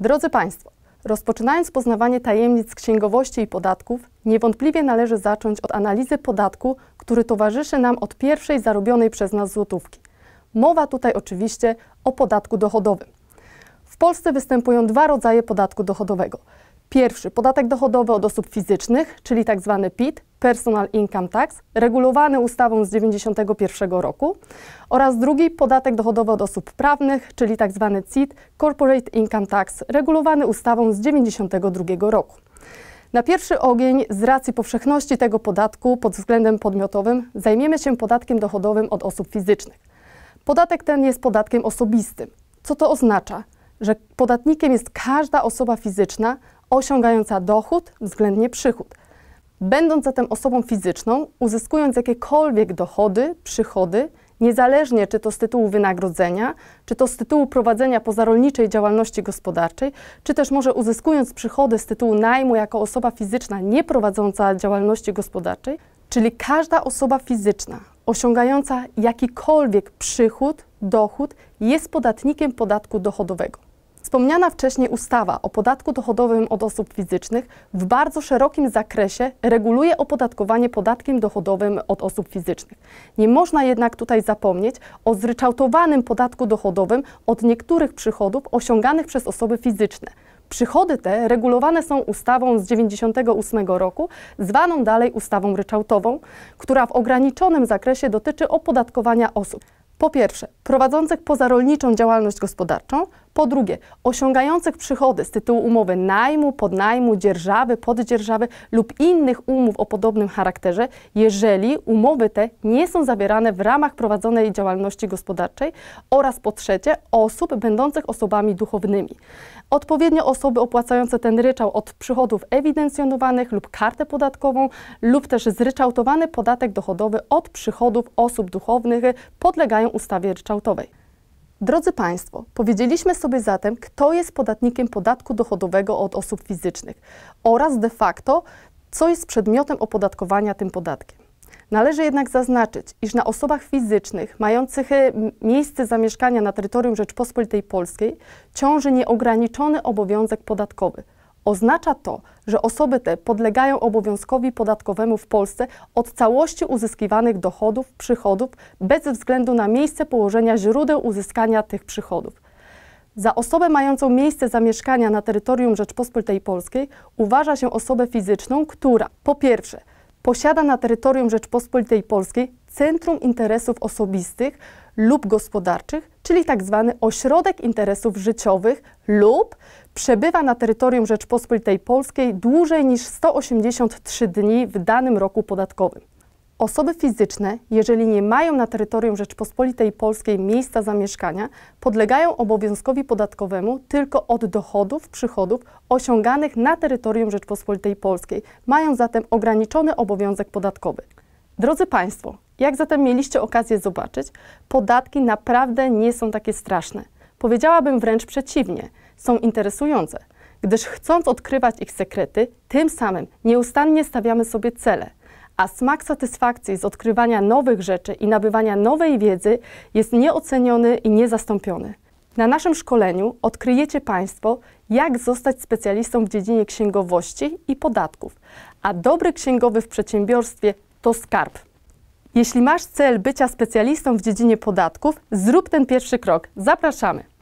Drodzy Państwo, rozpoczynając poznawanie tajemnic księgowości i podatków, niewątpliwie należy zacząć od analizy podatku, który towarzyszy nam od pierwszej zarobionej przez nas złotówki. Mowa tutaj oczywiście o podatku dochodowym. Polsce występują dwa rodzaje podatku dochodowego. Pierwszy podatek dochodowy od osób fizycznych, czyli tzw. Tak PIT, Personal Income Tax, regulowany ustawą z 1991 roku, oraz drugi podatek dochodowy od osób prawnych, czyli tzw. Tak CIT, Corporate Income Tax, regulowany ustawą z 1992 roku. Na pierwszy ogień, z racji powszechności tego podatku pod względem podmiotowym, zajmiemy się podatkiem dochodowym od osób fizycznych. Podatek ten jest podatkiem osobistym. Co to oznacza? że podatnikiem jest każda osoba fizyczna osiągająca dochód względnie przychód. Będąc zatem osobą fizyczną, uzyskując jakiekolwiek dochody, przychody, niezależnie czy to z tytułu wynagrodzenia, czy to z tytułu prowadzenia pozarolniczej działalności gospodarczej, czy też może uzyskując przychody z tytułu najmu jako osoba fizyczna nie prowadząca działalności gospodarczej, czyli każda osoba fizyczna osiągająca jakikolwiek przychód, dochód jest podatnikiem podatku dochodowego. Wspomniana wcześniej ustawa o podatku dochodowym od osób fizycznych w bardzo szerokim zakresie reguluje opodatkowanie podatkiem dochodowym od osób fizycznych. Nie można jednak tutaj zapomnieć o zryczałtowanym podatku dochodowym od niektórych przychodów osiąganych przez osoby fizyczne. Przychody te regulowane są ustawą z 1998 roku, zwaną dalej ustawą ryczałtową, która w ograniczonym zakresie dotyczy opodatkowania osób. Po pierwsze, prowadzących pozarolniczą działalność gospodarczą, po drugie, osiągających przychody z tytułu umowy najmu, podnajmu, dzierżawy, poddzierżawy lub innych umów o podobnym charakterze, jeżeli umowy te nie są zawierane w ramach prowadzonej działalności gospodarczej oraz po trzecie, osób będących osobami duchownymi. Odpowiednio osoby opłacające ten ryczał od przychodów ewidencjonowanych lub kartę podatkową lub też zryczałtowany podatek dochodowy od przychodów osób duchownych podlegają ustawie ryczałtowej. Drodzy Państwo, powiedzieliśmy sobie zatem, kto jest podatnikiem podatku dochodowego od osób fizycznych oraz de facto, co jest przedmiotem opodatkowania tym podatkiem. Należy jednak zaznaczyć, iż na osobach fizycznych mających e, miejsce zamieszkania na terytorium Rzeczpospolitej Polskiej ciąży nieograniczony obowiązek podatkowy – Oznacza to, że osoby te podlegają obowiązkowi podatkowemu w Polsce od całości uzyskiwanych dochodów, przychodów, bez względu na miejsce położenia źródeł uzyskania tych przychodów. Za osobę mającą miejsce zamieszkania na terytorium Rzeczpospolitej Polskiej uważa się osobę fizyczną, która po pierwsze posiada na terytorium Rzeczpospolitej Polskiej Centrum Interesów Osobistych lub Gospodarczych, czyli tzw. Tak ośrodek interesów życiowych lub przebywa na terytorium Rzeczpospolitej Polskiej dłużej niż 183 dni w danym roku podatkowym. Osoby fizyczne, jeżeli nie mają na terytorium Rzeczpospolitej Polskiej miejsca zamieszkania, podlegają obowiązkowi podatkowemu tylko od dochodów, przychodów osiąganych na terytorium Rzeczpospolitej Polskiej. Mają zatem ograniczony obowiązek podatkowy. Drodzy Państwo, jak zatem mieliście okazję zobaczyć, podatki naprawdę nie są takie straszne. Powiedziałabym wręcz przeciwnie, są interesujące, gdyż chcąc odkrywać ich sekrety, tym samym nieustannie stawiamy sobie cele, a smak satysfakcji z odkrywania nowych rzeczy i nabywania nowej wiedzy jest nieoceniony i niezastąpiony. Na naszym szkoleniu odkryjecie Państwo, jak zostać specjalistą w dziedzinie księgowości i podatków, a dobry księgowy w przedsiębiorstwie to skarb. Jeśli masz cel bycia specjalistą w dziedzinie podatków, zrób ten pierwszy krok. Zapraszamy!